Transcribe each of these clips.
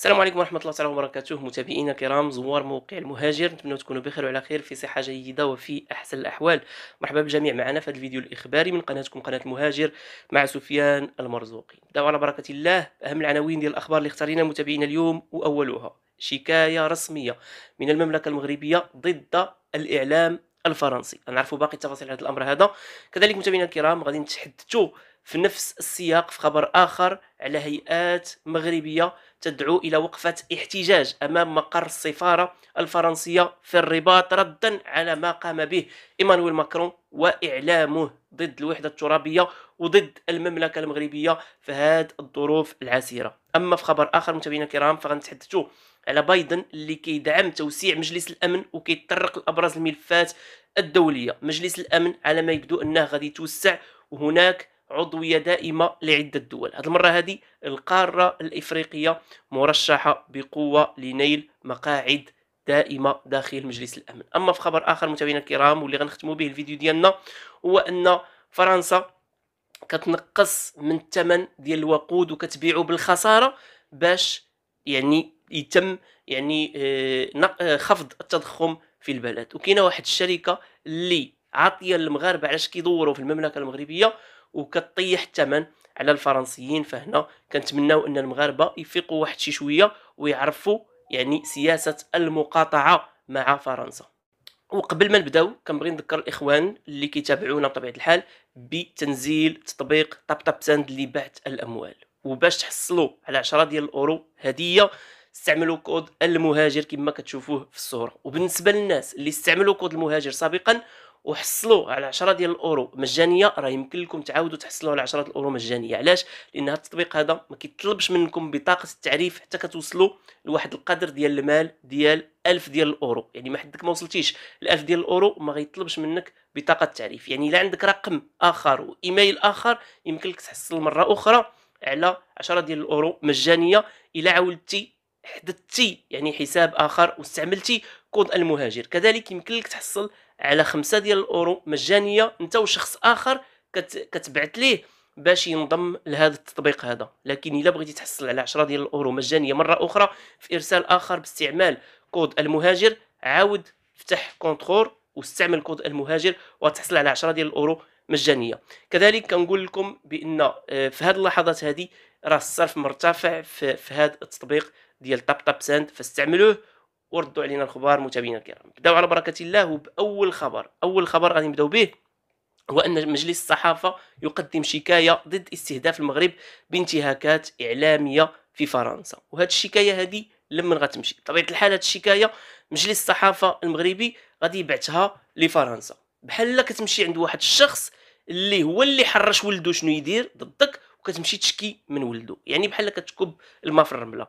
السلام عليكم ورحمة الله تعالى وبركاته متابعينا الكرام زوار موقع المهاجر نتمنى تكونوا بخير وعلى خير في صحة جيدة وفي أحسن الأحوال مرحبا بالجميع معنا في هذا الفيديو الإخباري من قناتكم قناة المهاجر مع سفيان المرزوقي دعوا على بركة الله أهم العناوين ديال الأخبار اللي اختارينا متابعينا اليوم وأولها شكاية رسمية من المملكة المغربية ضد الإعلام الفرنسي نعرفوا باقي التفاصيل على هذا الامر هذا كذلك متابعينا الكرام غادي نتحدثوا في نفس السياق في خبر آخر على هيئات مغربية تدعو إلى وقفة احتجاج أمام مقر السفارة الفرنسية في الرباط ردا على ما قام به إيمانويل ماكرون وإعلامه ضد الوحدة الترابية وضد المملكة المغربية في هذه الظروف العسيرة أما في خبر آخر متابعينا الكرام فغنتحدثوا على بايدن اللي كيدعم توسيع مجلس الامن وكيتطرق لابرز الملفات الدوليه مجلس الامن على ما يبدو انه غادي يتوسع وهناك عضوية دائمة لعدة دول هذه المرة هذه القارة الإفريقية مرشحة بقوة لنيل مقاعد دائمة داخل مجلس الأمن أما في خبر آخر متابعينا الكرام واللي غنختموا به الفيديو ديالنا هو أن فرنسا كتنقص من الثمن ديال الوقود وكتبيعو بالخسارة باش يعني يتم يعني آه، آه، خفض التضخم في البلد وكاينه واحد الشركه اللي عاطيه للمغاربه علاش كيدوروا في المملكه المغربيه وكطيح الثمن على الفرنسيين فهنا كنتمناو ان المغاربه يفيقوا واحد شي شويه ويعرفوا يعني سياسه المقاطعه مع فرنسا وقبل ما نبداو كنبغي نذكر الاخوان اللي كيتابعونا بطبيعه الحال بتنزيل تطبيق طب طب ساند لبعث الاموال وباش تحصلوا على 10 ديال الاورو هديه استعملوا كود المهاجر كما كتشوفوه في الصوره وبالنسبه للناس اللي استعملوا كود المهاجر سابقا وحصلوا على 10 ديال الاورو مجانيه راه يمكن لكم تعاودوا تحصلوا على 10 الاورو مجانيه علاش لان هذا التطبيق هذا ما كيطلبش منكم بطاقه التعريف حتى كتوصلوا لواحد القدر ديال المال ديال 1000 ديال الاورو يعني ما حدك ما وصلتيش ل 1000 ديال الاورو ما غيطلبش منك بطاقه التعريف يعني الا عندك رقم اخر وايميل اخر يمكن لك تحصل مره اخرى على 10 ديال الاورو مجانيه الا عاودتي حددتي يعني حساب اخر واستعملتي كود المهاجر كذلك يمكن لك تحصل على خمسة ديال الاورو مجانيه انت وشخص اخر كت... كتبعث ليه باش ينضم لهذا التطبيق هذا لكن الا بغيتي تحصل على 10 ديال الاورو مجانيه مره اخرى في ارسال اخر باستعمال كود المهاجر عاود افتح كونترول واستعمل كود المهاجر وتحصل على 10 ديال الاورو مجانيه كذلك كنقول لكم بان آه، في هذه اللحظات هذه راه الصرف مرتفع في, في هذا التطبيق ديال تاب تاب ساند فاستعملوه وردوا علينا الخبار متابعينا الكرام نبداو على بركه الله وباول خبر اول خبر غادي نبداو به هو ان مجلس الصحافه يقدم شكايه ضد استهداف المغرب بانتهاكات اعلاميه في فرنسا وهذه الشكايه هذه لمن غتمشي بطبيعه الحال هذه الشكايه مجلس الصحافه المغربي غادي يبعثها لفرنسا بحال كتمشي عند واحد الشخص اللي هو اللي حرش ولده شنو يدير ضدك وكتمشي تشكي من ولده يعني بحال كتكب الماء في الرمله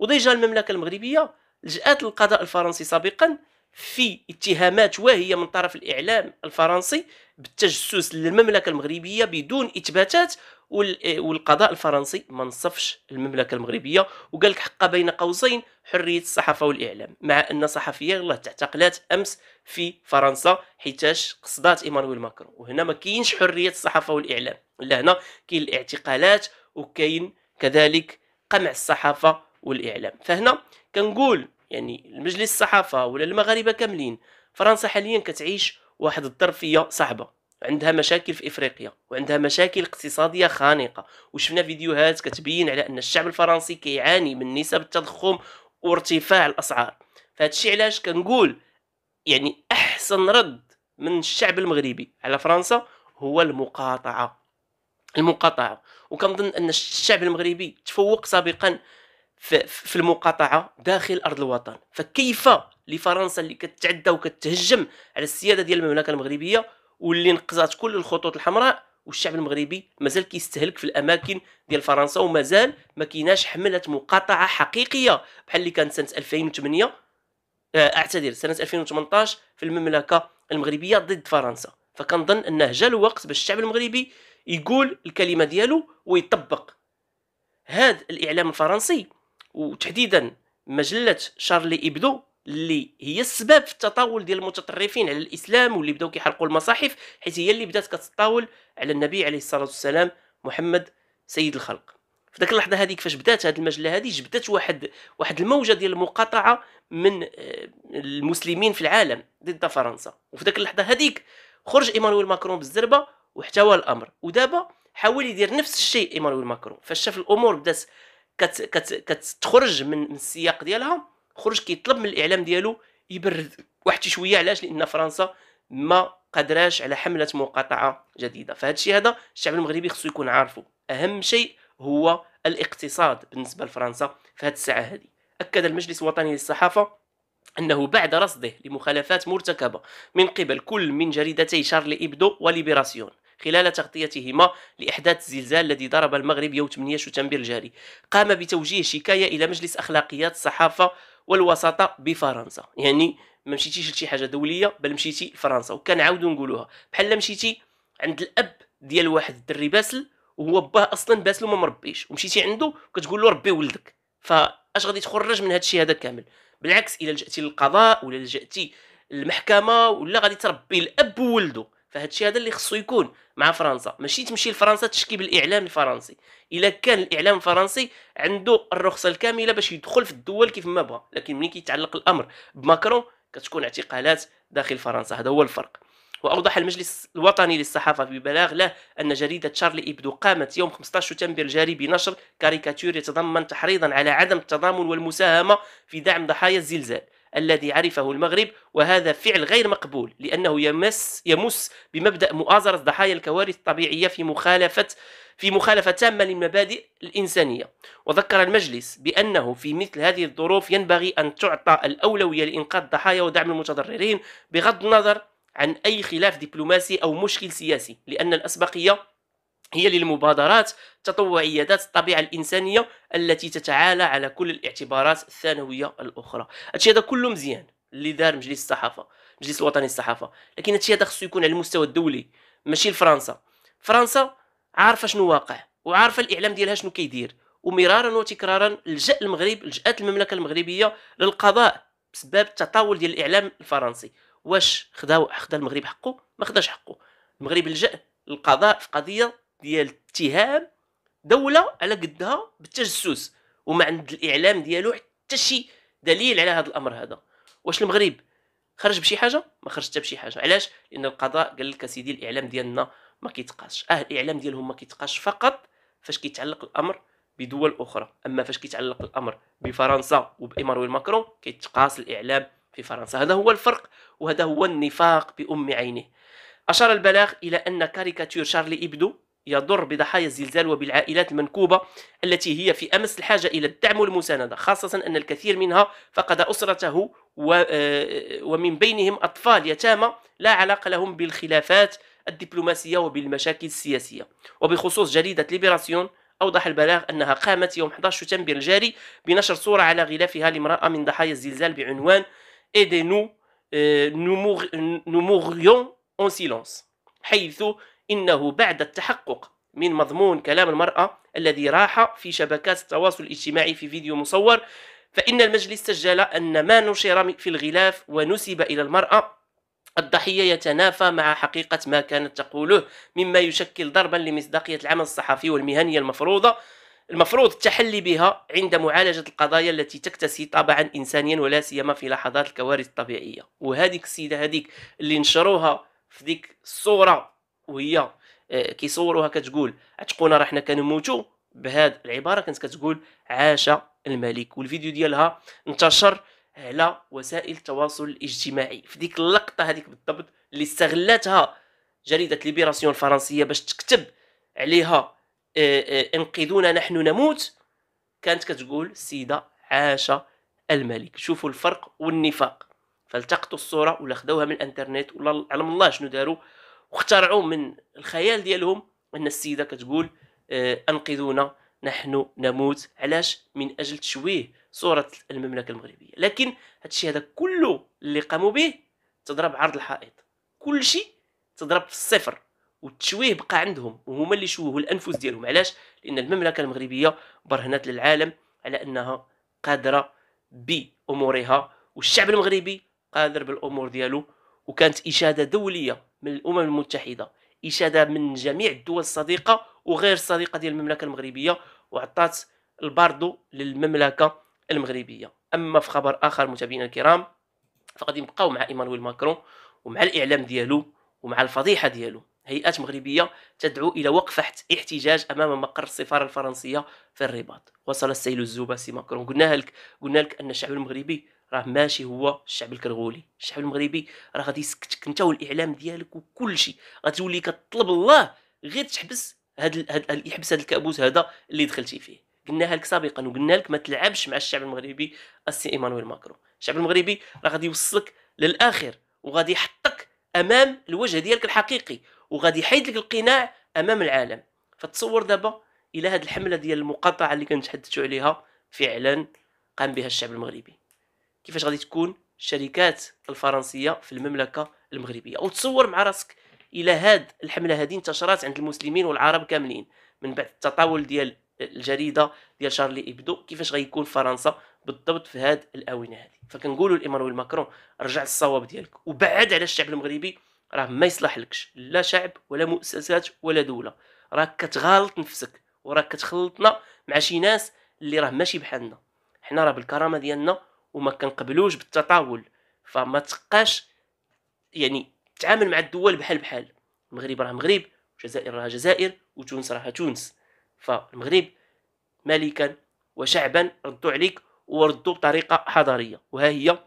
وديجا المملكه المغربيه لجأت للقضاء الفرنسي سابقا في اتهامات واهية من طرف الإعلام الفرنسي بالتجسس للمملكة المغربية بدون إثباتات والقضاء الفرنسي ما نصفش المملكة المغربية وقال لك حق بين قوسين حرية الصحافة والإعلام مع أن صحفية الله تعتقلات أمس في فرنسا حيتاش قصدات إيمانويل ماكرون وهنا ما كاينش حرية الصحافة والإعلام لا هنا كاين الاعتقالات وكاين كذلك قمع الصحافة والاعلام فهنا كنقول يعني المجلس الصحافه ولا المغاربه كاملين فرنسا حاليا كتعيش واحد الظرفيه صعبه عندها مشاكل في افريقيا وعندها مشاكل اقتصاديه خانقه وشفنا فيديوهات كتبين على ان الشعب الفرنسي كيعاني من نسب التضخم وارتفاع الاسعار فهذا الشيء علاش كنقول يعني احسن رد من الشعب المغربي على فرنسا هو المقاطعه المقاطعه وكنظن ان الشعب المغربي تفوق سابقا في المقاطعه داخل ارض الوطن فكيف لفرنسا اللي كتعدى وكتهجم على السياده ديال المملكه المغربيه واللي نقزات كل الخطوط الحمراء والشعب المغربي مازال كيستهلك في الاماكن ديال فرنسا ومازال ما كيناش حمله مقاطعه حقيقيه بحال اللي كانت سنه 2008 آه، اعتذر سنه 2018 في المملكه المغربيه ضد فرنسا فكنظن انه جا الوقت باش الشعب المغربي يقول الكلمه ديالو ويطبق هذا الاعلام الفرنسي وتحديدا مجله شارلي ابدو اللي هي السبب في التطاول ديال المتطرفين على الاسلام واللي بداو كيحرقوا المصاحف حيت هي اللي بدات كتطاول على النبي عليه الصلاه والسلام محمد سيد الخلق في ذاك اللحظه هذيك فاش بدات هذه المجله هذه جبدت واحد واحد الموجه ديال المقاطعه من آه، المسلمين في العالم ضد فرنسا وفي ذاك اللحظه هذيك خرج ايمانويل ماكرون بالزربه واحتوى الامر ودابا حاول يدير نفس الشيء ايمانويل ماكرون فاش شاف الامور بدات كت كت كتخرج من السياق ديالها خرج كيطلب من الاعلام ديالو يبرد واحد شويه علاش لان فرنسا ما قدراش على حمله مقاطعه جديده فهذا الشيء هذا الشعب المغربي خصو يكون عارفه اهم شيء هو الاقتصاد بالنسبه لفرنسا في هذه الساعه هذه اكد المجلس الوطني للصحافه أنه بعد رصده لمخالفات مرتكبة من قبل كل من جريدتي شارلي إبدو وليبراسيون خلال تغطيتهما لإحداث الزلزال الذي ضرب المغرب يوم 8 شتنبر الجاري قام بتوجيه شكاية إلى مجلس أخلاقيات الصحافة والوساطة بفرنسا يعني ما مشيتيش لشي حاجة دولية بل مشيتي لفرنسا وكنعاودو نقولوها بحال مشيتي عند الأب ديال واحد الدري باسل وهو باه اصلا باسل وما مربيش ومشيتي عنده وكتقول له ربي ولدك فاش غادي تخرج من هذا الشيء هذا كامل بالعكس الا لجاتي للقضاء ولا لجاتي للمحكمه ولا غادي تربي الاب وولده فهادشي هذا اللي خصو يكون مع فرنسا ماشي تمشي لفرنسا تشكي بالاعلام الفرنسي الا كان الاعلام الفرنسي عنده الرخصه الكامله باش يدخل في الدول كيف ما بغى لكن ملي كيتعلق الامر بماكرون كتكون اعتقالات داخل فرنسا هذا هو الفرق واوضح المجلس الوطني للصحافه في بلاغ له ان جريده شارلي ابدو قامت يوم 15 شتنبر الجاري بنشر كاريكاتير يتضمن تحريضا على عدم التضامن والمساهمه في دعم ضحايا الزلزال الذي عرفه المغرب وهذا فعل غير مقبول لأنه يمس يمس بمبدأ مؤازرة ضحايا الكوارث الطبيعية في مخالفة في مخالفة تامة للمبادئ الإنسانية وذكر المجلس بأنه في مثل هذه الظروف ينبغي أن تعطى الأولوية لإنقاذ الضحايا ودعم المتضررين بغض النظر عن أي خلاف دبلوماسي أو مشكل سياسي لأن الأسبقية هي للمبادرات التطوعية ذات الطبيعة الإنسانية التي تتعالى على كل الاعتبارات الثانوية الأخرى هادشي هذا كله مزيان اللي دار مجلس الصحافة مجلس الوطني للصحافة لكن هادشي هذا خصو يكون على المستوى الدولي ماشي لفرنسا فرنسا عارفة شنو واقع وعارفة الإعلام ديالها شنو كيدير ومرارا وتكرارا لجأ المغرب لجأت المملكة المغربية للقضاء بسبب التطاول ديال الإعلام الفرنسي واش خدا خدا المغرب حقه ما خداش حقه المغرب لجأ للقضاء في قضية ديال اتهام دوله على قدها بالتجسس وما عند الاعلام ديالو حتى شي دليل على هذا الامر هذا واش المغرب خرج بشي حاجه ما خرج حتى بشي حاجه علاش لان القضاء قال لك سيدي الاعلام ديالنا ما كيتقاش اه الاعلام ديالهم ما كيتقاش فقط فاش كيتعلق الامر بدول اخرى اما فاش كيتعلق الامر بفرنسا وبايمانويل ماكرون كيتقاس الاعلام في فرنسا هذا هو الفرق وهذا هو النفاق بأم عينه أشار البلاغ إلى أن كاريكاتير شارلي إبدو يضر بضحايا الزلزال وبالعائلات المنكوبة التي هي في أمس الحاجة إلى الدعم والمساندة خاصة أن الكثير منها فقد أسرته آه، ومن بينهم أطفال يتامى لا علاقة لهم بالخلافات الدبلوماسية وبالمشاكل السياسية وبخصوص جريدة ليبراسيون أوضح البلاغ أنها قامت يوم 11 شتنبر الجاري بنشر صورة على غلافها لامرأة من ضحايا الزلزال بعنوان إيدينو نموغيون أون سيلونس حيث إنه بعد التحقق من مضمون كلام المرأة الذي راح في شبكات التواصل الاجتماعي في فيديو مصور فإن المجلس سجل أن ما نشر في الغلاف ونسب إلى المرأة الضحية يتنافى مع حقيقة ما كانت تقوله مما يشكل ضربا لمصداقية العمل الصحفي والمهنية المفروضة المفروض التحلي بها عند معالجة القضايا التي تكتسي طابعا إنسانيا ولا سيما في لحظات الكوارث الطبيعية وهذيك السيدة هذيك اللي نشروها في ديك الصورة وهي آه، كيصوروها كتقول عتقونا راه حنا كنموتوا بهاد العباره كانت كتقول عاش الملك والفيديو ديالها انتشر على وسائل التواصل الاجتماعي في ديك اللقطه هذيك بالضبط اللي استغلتها جريده ليبراسيون الفرنسيه باش تكتب عليها آه، آه، انقذونا نحن نموت كانت كتقول السيده عاش الملك شوفوا الفرق والنفاق فالتقطوا الصوره ولا خدوها من الانترنت ولا علم الله شنو داروا واخترعوا من الخيال ديالهم ان السيده كتقول آه، انقذونا نحن نموت علاش من اجل تشويه صوره المملكه المغربيه لكن هادشي هذا كله اللي قاموا به تضرب عرض الحائط كل شيء تضرب في الصفر والتشويه بقى عندهم وهما اللي شوهوا الانفس ديالهم علاش لان المملكه المغربيه برهنت للعالم على انها قادره بامورها والشعب المغربي قادر بالامور ديالو وكانت إشادة دولية من الأمم المتحدة إشادة من جميع الدول الصديقة وغير الصديقة ديال المملكة المغربية وعطات الباردو للمملكة المغربية أما في خبر آخر متابعينا الكرام فغادي نبقاو مع إيمانويل ماكرون ومع الإعلام ديالو ومع الفضيحة ديالو هيئات مغربية تدعو إلى وقف احتجاج أمام مقر السفارة الفرنسية في الرباط وصل السيل الزوبه سي ماكرون قلنا لك قلنا لك أن الشعب المغربي راه ماشي هو الشعب الكرغولي الشعب المغربي راه غادي يسكتك انت والاعلام ديالك وكل شيء غتولي كطلب الله غير تحبس هاد هاد يحبس هاد الكابوس هذا اللي دخلتي فيه قلناها لك سابقا وقلنا لك ما تلعبش مع الشعب المغربي السي ايمانويل ماكرون الشعب المغربي راه غادي يوصلك للاخر وغادي يحطك امام الوجه ديالك الحقيقي وغادي يحيد لك القناع امام العالم فتصور دابا الى هذه الحمله ديال المقاطعه اللي كنتحدثوا عليها فعلا قام بها الشعب المغربي كيفاش غادي تكون الشركات الفرنسيه في المملكه المغربيه وتصور مع راسك الى هاد الحمله هذه انتشرت عند المسلمين والعرب كاملين من بعد التطاول ديال الجريده ديال شارلي ابدو كيفاش غيكون فرنسا بالضبط في هاد الاونه هذه فكنقولوا لإيمانويل ماكرون رجع للصواب ديالك وبعد على الشعب المغربي راه ما يصلح لكش لا شعب ولا مؤسسات ولا دوله راك كتغالط نفسك وراك كتخلطنا مع شي ناس اللي راه ماشي بحالنا حنا راه بالكرامه ديالنا وما كنقبلوش بالتطاول فما تقاش يعني تعامل مع الدول بحال بحال المغرب راه مغرب الجزائر راها جزائر وتونس راها تونس فالمغرب ملكا وشعبا ردوا عليك وردوا بطريقه حضاريه وها هي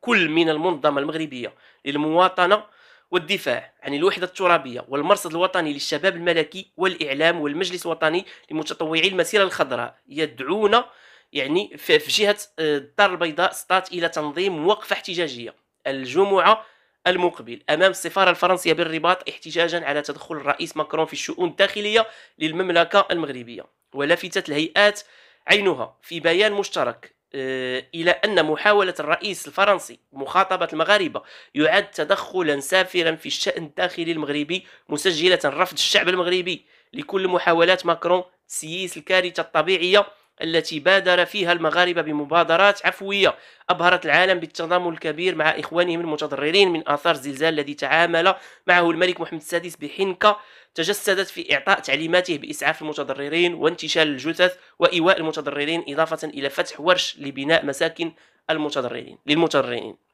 كل من المنظمه المغربيه للمواطنه والدفاع عن الوحدة الترابية والمرصد الوطني للشباب الملكي والإعلام والمجلس الوطني لمتطوعي المسيرة الخضراء يدعون يعني في جهه آه، الدار البيضاء سطات الى تنظيم وقفه احتجاجيه الجمعه المقبل امام السفاره الفرنسيه بالرباط احتجاجا على تدخل الرئيس ماكرون في الشؤون الداخليه للمملكه المغربيه ولفتت الهيئات عينها في بيان مشترك آه، الى ان محاوله الرئيس الفرنسي مخاطبه المغاربه يعد تدخلا سافرا في الشان الداخلي المغربي مسجله رفض الشعب المغربي لكل محاولات ماكرون تسييس الكارثه الطبيعيه التي بادر فيها المغاربة بمبادرات عفوية أبهرت العالم بالتضامن الكبير مع إخوانهم المتضررين من آثار الزلزال الذي تعامل معه الملك محمد السادس بحنكة تجسدت في إعطاء تعليماته بإسعاف المتضررين وانتشال الجثث وإيواء المتضررين إضافة إلى فتح ورش لبناء مساكن المتضررين للمتضررين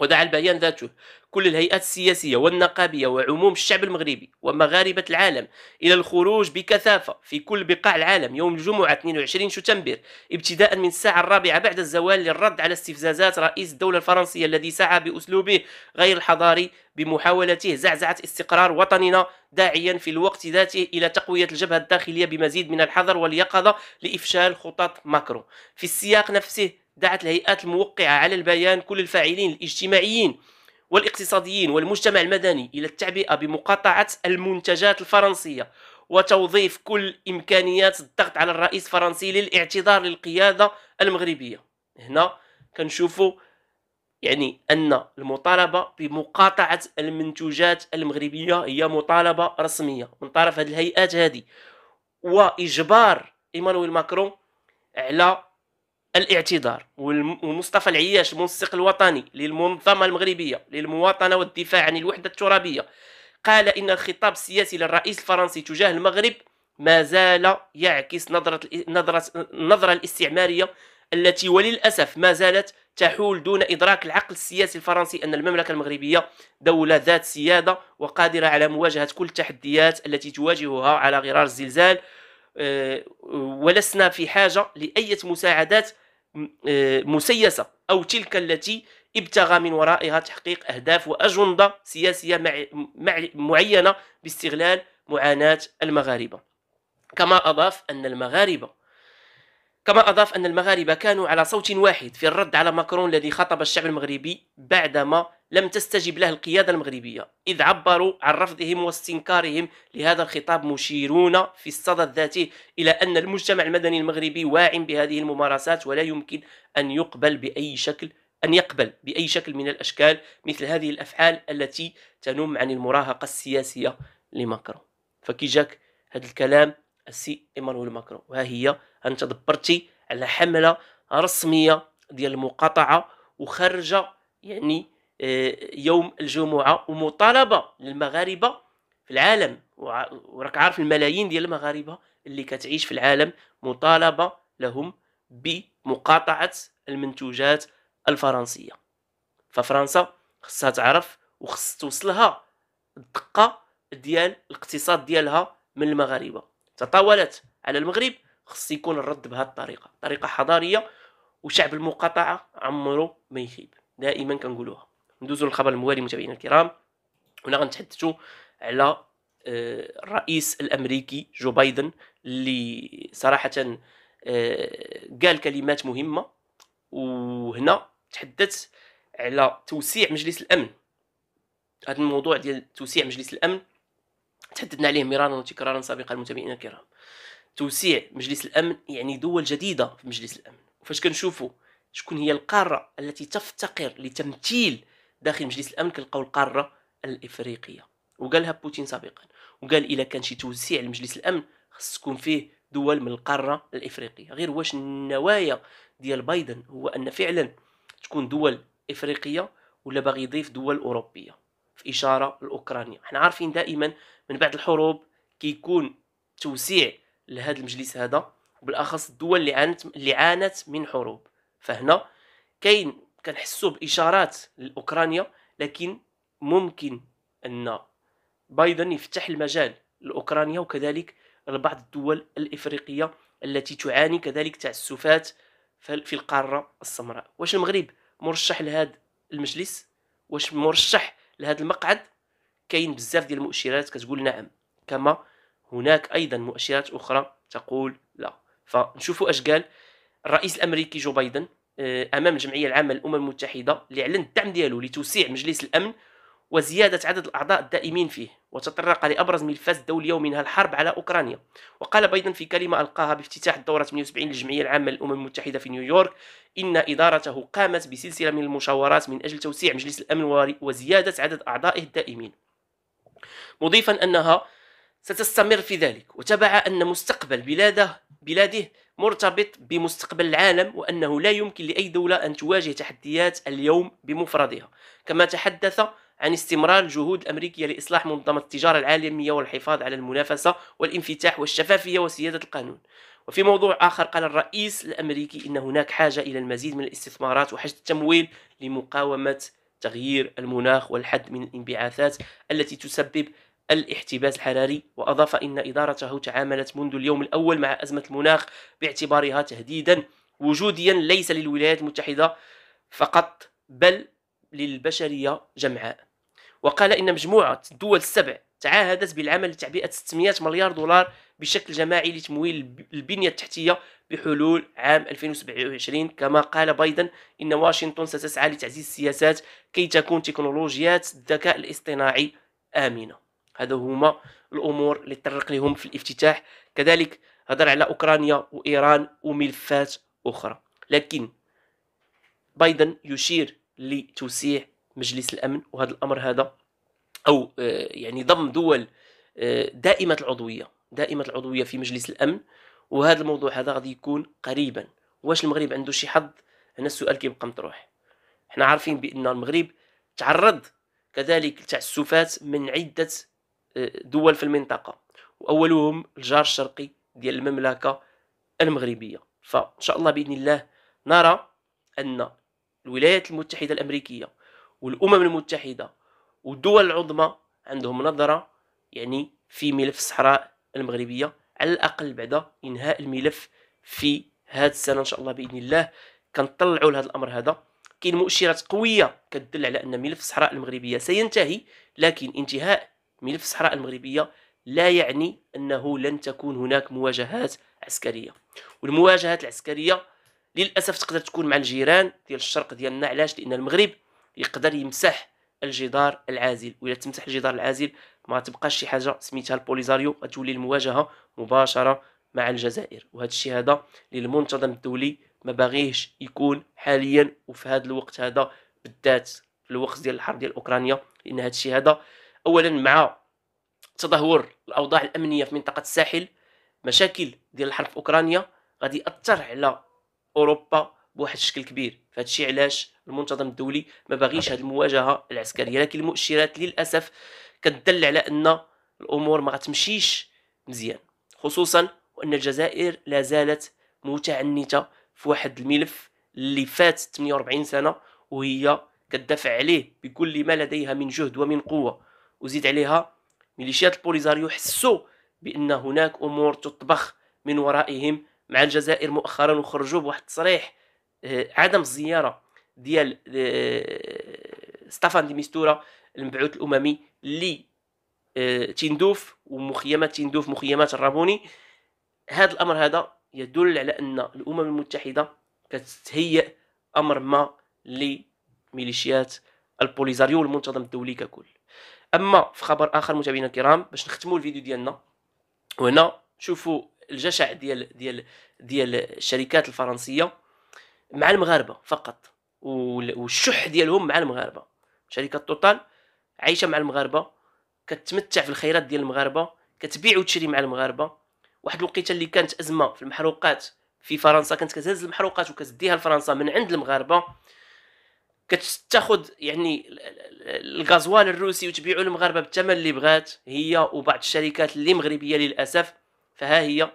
ودعا البيان ذاته كل الهيئات السياسية والنقابية وعموم الشعب المغربي ومغاربة العالم إلى الخروج بكثافة في كل بقاع العالم يوم الجمعة 22 شتنبر ابتداء من الساعة الرابعة بعد الزوال للرد على استفزازات رئيس الدولة الفرنسية الذي سعى بأسلوبه غير الحضاري بمحاولته زعزعة استقرار وطننا داعيا في الوقت ذاته إلى تقوية الجبهة الداخلية بمزيد من الحذر واليقظة لإفشال خطط ماكرو في السياق نفسه دعت الهيئات الموقعة على البيان كل الفاعلين الاجتماعيين والاقتصاديين والمجتمع المدني إلى التعبئة بمقاطعة المنتجات الفرنسية وتوظيف كل إمكانيات الضغط على الرئيس الفرنسي للاعتذار للقيادة المغربية هنا كنشوفوا يعني أن المطالبة بمقاطعة المنتوجات المغربية هي مطالبة رسمية من طرف هذه الهيئات هذه وإجبار إيمانويل ماكرون على الاعتذار ومصطفى العياش المنسق الوطني للمنظمة المغربية للمواطنة والدفاع عن الوحدة الترابية قال إن الخطاب السياسي للرئيس الفرنسي تجاه المغرب ما زال يعكس نظرة نظرة النظرة الاستعمارية التي وللأسف ما زالت تحول دون إدراك العقل السياسي الفرنسي أن المملكة المغربية دولة ذات سيادة وقادرة على مواجهة كل التحديات التي تواجهها على غرار الزلزال آه، ولسنا في حاجة لأية مساعدات آه، مسيسة أو تلك التي ابتغى من ورائها تحقيق أهداف وأجندة سياسية معينة باستغلال معاناة المغاربة كما أضاف أن المغاربة كما أضاف أن المغاربة كانوا على صوت واحد في الرد على ماكرون الذي خطب الشعب المغربي بعدما لم تستجب له القيادة المغربية إذ عبروا عن رفضهم واستنكارهم لهذا الخطاب مشيرون في الصدى الذاتي إلى أن المجتمع المدني المغربي واع بهذه الممارسات ولا يمكن أن يقبل بأي شكل أن يقبل بأي شكل من الأشكال مثل هذه الأفعال التي تنم عن المراهقة السياسية لماكرون فكي جاك هذا الكلام السي إيمانويل ماكرون وها هي أنت دبرتي على حملة رسمية ديال المقاطعة وخارجة يعني آه، يوم الجمعه ومطالبه للمغاربه في العالم وراك عارف الملايين ديال المغاربه اللي كتعيش في العالم مطالبه لهم بمقاطعه المنتوجات الفرنسيه ففرنسا خصها تعرف وخص توصلها الدقه ديال الاقتصاد ديالها من المغاربه تطاولت على المغرب خص يكون الرد بهذه الطريقه طريقه حضاريه وشعب المقاطعه عمره ما يخيب دائما كنقولوها ندوزو للخبر الموالي متابعينا الكرام هنا غنتحدثوا على آه، الرئيس الامريكي جو بايدن اللي صراحه آه، قال كلمات مهمه وهنا تحدث على توسيع مجلس الامن هذا الموضوع ديال توسيع مجلس الامن تحدثنا عليه مرارا وتكرارا سابقا المتابعين الكرام توسيع مجلس الامن يعني دول جديده في مجلس الامن وفاش كنشوفوا شكون هي القاره التي تفتقر لتمثيل داخل مجلس الامن كنلقاو القاره الافريقيه وقالها بوتين سابقا وقال الا كان شي توسيع لمجلس الامن خص تكون فيه دول من القاره الافريقيه غير واش النوايا ديال بايدن هو ان فعلا تكون دول افريقيه ولا باغي يضيف دول اوروبيه في اشاره لاوكرانيا حنا عارفين دائما من بعد الحروب كيكون توسيع لهذا المجلس هذا وبالاخص الدول اللي عانت اللي عانت من حروب فهنا كاين كنحسوا باشارات لاوكرانيا لكن ممكن ان بايدن يفتح المجال لاوكرانيا وكذلك لبعض الدول الافريقيه التي تعاني كذلك تعسفات في القاره السمراء واش المغرب مرشح لهذا المجلس واش مرشح لهذا المقعد كاين بزاف ديال المؤشرات كتقول نعم كما هناك ايضا مؤشرات اخرى تقول لا فنشوفوا اش قال الرئيس الامريكي جو بايدن آه، امام الجمعيه العامه للامم المتحده اللي اعلن الدعم ديالو لتوسيع مجلس الامن وزياده عدد الاعضاء الدائمين فيه وتطرق لابرز ملفات دوليه ومنها الحرب على اوكرانيا وقال بايدن في كلمه القاها بافتتاح الدوره 78 للجمعيه العامه للامم المتحده في نيويورك ان ادارته قامت بسلسله من المشاورات من اجل توسيع مجلس الامن وزياده عدد اعضائه الدائمين مضيفا انها ستستمر في ذلك وتبع ان مستقبل بلاده بلاده مرتبط بمستقبل العالم وأنه لا يمكن لأي دولة أن تواجه تحديات اليوم بمفردها كما تحدث عن استمرار الجهود الأمريكية لإصلاح منظمة التجارة العالمية والحفاظ على المنافسة والانفتاح والشفافية وسيادة القانون وفي موضوع آخر قال الرئيس الأمريكي إن هناك حاجة إلى المزيد من الاستثمارات وحشد التمويل لمقاومة تغيير المناخ والحد من الانبعاثات التي تسبب الاحتباس الحراري وأضاف إن إدارته تعاملت منذ اليوم الأول مع أزمة المناخ باعتبارها تهديدا وجوديا ليس للولايات المتحدة فقط بل للبشرية جمعاء وقال إن مجموعة الدول السبع تعاهدت بالعمل لتعبئة 600 مليار دولار بشكل جماعي لتمويل البنية التحتية بحلول عام 2027 كما قال بايدن إن واشنطن ستسعى لتعزيز السياسات كي تكون تكنولوجيات الذكاء الاصطناعي آمنة هذا هما الامور اللي تطرق لهم في الافتتاح كذلك هضر على اوكرانيا وايران وملفات اخرى لكن بايدن يشير لتوسيع مجلس الامن وهذا الامر هذا او آه، يعني ضم دول آه، دائمه العضويه دائمه العضويه في مجلس الامن وهذا الموضوع هذا غادي يكون قريبا واش المغرب عنده شي حظ هنا السؤال كيبقى مطروح حنا عارفين بان المغرب تعرض كذلك لتعسفات من عده دول في المنطقة وأولهم الجار الشرقي ديال المملكة المغربية فإن شاء الله بإذن الله نرى أن الولايات المتحدة الأمريكية والأمم المتحدة والدول العظمى عندهم نظرة يعني في ملف الصحراء المغربية على الأقل بعد إنهاء الملف في هذا السنة إن شاء الله بإذن الله كنطلعوا لهذا الأمر هذا كاين مؤشرات قويه كتدل على ان ملف الصحراء المغربيه سينتهي لكن انتهاء ملف الصحراء المغربية لا يعني أنه لن تكون هناك مواجهات عسكرية والمواجهات العسكرية للأسف تقدر تكون مع الجيران ديال الشرق ديالنا علاش لأن المغرب يقدر يمسح الجدار العازل وإلا تمسح الجدار العازل ما تبقاش شي حاجة سميتها البوليزاريو غتولي المواجهة مباشرة مع الجزائر وهذا الشيء هذا للمنتظم الدولي ما باغيهش يكون حاليا وفي هذا الوقت هذا بالذات في الوقت ديال الحرب ديال اوكرانيا لان هذا الشيء هذا اولا مع تدهور الاوضاع الامنيه في منطقه الساحل مشاكل ديال الحرب في اوكرانيا غادي ياثر على اوروبا بواحد الشكل كبير فهادشي علاش المنتظم الدولي ما باغيش هاد المواجهه العسكريه لكن المؤشرات للاسف كتدل على ان الامور ما غتمشيش مزيان خصوصا وان الجزائر لا زالت متعنته في واحد الملف اللي فات 48 سنه وهي كتدافع عليه بكل ما لديها من جهد ومن قوه وزيد عليها ميليشيات البوليزاريو حسوا بان هناك امور تطبخ من ورائهم مع الجزائر مؤخرا وخرجوا بواحد التصريح آه، عدم الزياره ديال آه، ستافان دي ميستورا المبعوث الاممي ل آه، تندوف ومخيمات تندوف مخيمات الرابوني هذا الامر هذا يدل على ان الامم المتحده كتهيئ امر ما لميليشيات البوليزاريو والمنتظم الدولي ككل اما في خبر اخر متابعينا الكرام باش نختموا الفيديو ديالنا وهنا شوفوا الجشع ديال ديال ديال الشركات الفرنسيه مع المغاربه فقط والشح ديالهم مع المغاربه شركه توتال عايشه مع المغاربه كتمتع في الخيرات ديال المغاربه كتبيع وتشري مع المغاربه واحد الوقيته اللي كانت ازمه في المحروقات في فرنسا كانت كتهز المحروقات وكتديها لفرنسا من عند المغاربه كتاخذ يعني الغازوال الروسي وتبيعه للمغاربه بالثمن اللي بغات هي وبعض الشركات اللي مغربيه للاسف فها هي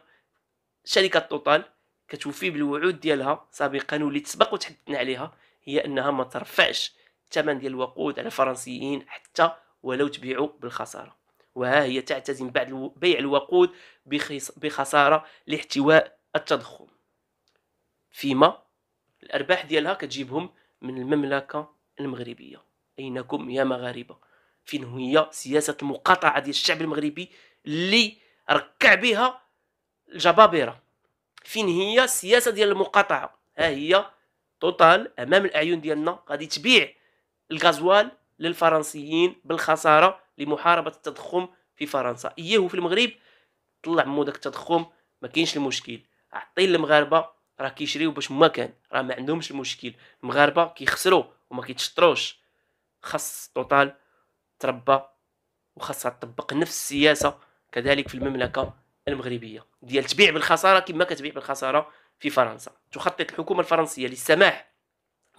شركه توتال كتوفي بالوعود ديالها سابقا واللي تسبق وتحدثنا عليها هي انها ما ترفعش الثمن ديال الوقود على الفرنسيين حتى ولو تبيعوا بالخساره وها هي تعتزم بعد بيع الوقود بخساره لاحتواء التضخم فيما الارباح ديالها كتجيبهم من المملكة المغربية أينكم يا مغاربة فين هي سياسة المقاطعة ديال الشعب المغربي اللي ركع بها الجبابرة فين هي السياسة ديال المقاطعة ها هي توتال أمام الأعين ديالنا غادي تبيع الغازوال للفرنسيين بالخسارة لمحاربة التضخم في فرنسا إيه في المغرب طلع مو داك التضخم ما كاينش المشكل عطي المغاربة راه كيشريو باش ما كان راه ما عندهمش المشكل المغاربه كيخسروا وما كيتشطروش خاص توتال تربى وخاصها تطبق نفس السياسه كذلك في المملكه المغربيه ديال تبيع بالخساره كما كتبيع بالخساره في فرنسا تخطط الحكومه الفرنسيه للسماح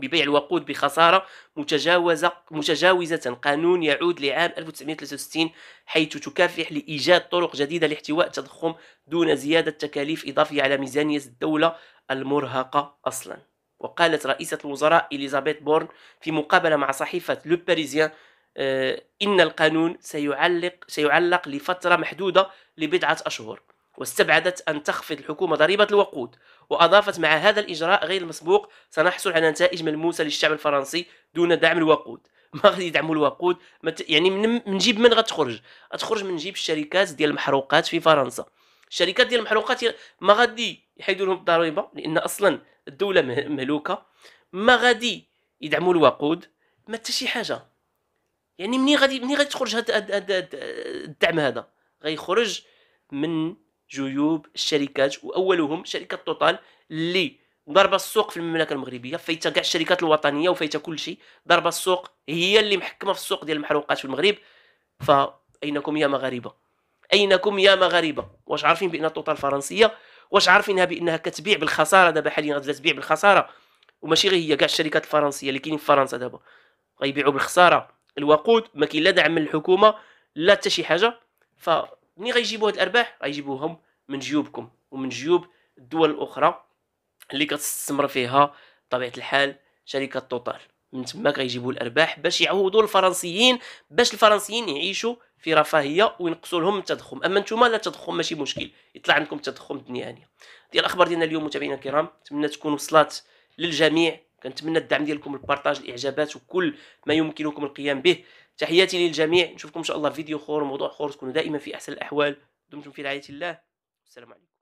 ببيع الوقود بخسارة متجاوزة متجاوزة قانون يعود لعام 1963 حيث تكافح لإيجاد طرق جديدة لاحتواء التضخم دون زيادة تكاليف إضافية على ميزانية الدولة المرهقة أصلا وقالت رئيسة الوزراء إليزابيث بورن في مقابلة مع صحيفة لو باريزيان آه، إن القانون سيعلق سيعلق لفترة محدودة لبضعة أشهر واستبعدت أن تخفض الحكومة ضريبة الوقود وأضافت مع هذا الإجراء غير المسبوق سنحصل على نتائج ملموسة للشعب الفرنسي دون دعم الوقود ما غادي يدعموا الوقود يعني من جيب من غتخرج غتخرج من جيب الشركات ديال المحروقات في فرنسا الشركات ديال المحروقات ما غادي يحيدوا لهم الضريبه لان اصلا الدوله مهلوكه ما غادي يدعموا الوقود ما حتى شي حاجه يعني منين غادي منين غادي تخرج هاد, هاد, هاد, الدعم هذا غيخرج من جيوب الشركات واولهم شركه توتال اللي ضربه السوق في المملكه المغربيه فايته كاع الشركات الوطنيه وفايته كل شيء ضربه السوق هي اللي محكمه في السوق ديال المحروقات في المغرب فاينكم يا مغاربه اينكم يا مغاربه واش عارفين بان توتال فرنسيه واش عارفينها بانها كتبيع بالخساره دابا حاليا غتبدا تبيع بالخساره وماشي غير هي كاع الشركات الفرنسيه اللي كاينين في فرنسا دابا غيبيعوا بالخساره الوقود ما كاين لا دعم من الحكومه لا حتى شي حاجه فمني غيجيبوا هاد الارباح غيجيبوهم من جيوبكم ومن جيوب الدول الاخرى اللي كتستثمر فيها طبيعه الحال شركه توتال من تما كيجيبوا الارباح باش يعوضوا الفرنسيين باش الفرنسيين يعيشوا في رفاهيه وينقصوا لهم التضخم اما نتوما لا التضخم ماشي مشكل يطلع عندكم التضخم الدنيا هانيه ديال الاخبار ديالنا اليوم متابعينا الكرام نتمنى تكون وصلت للجميع كنتمنى الدعم ديالكم البارطاج الاعجابات وكل ما يمكنكم القيام به تحياتي للجميع نشوفكم ان شاء الله في فيديو اخر وموضوع اخر تكونوا دائما في احسن الاحوال دمتم في رعايه الله السلام عليكم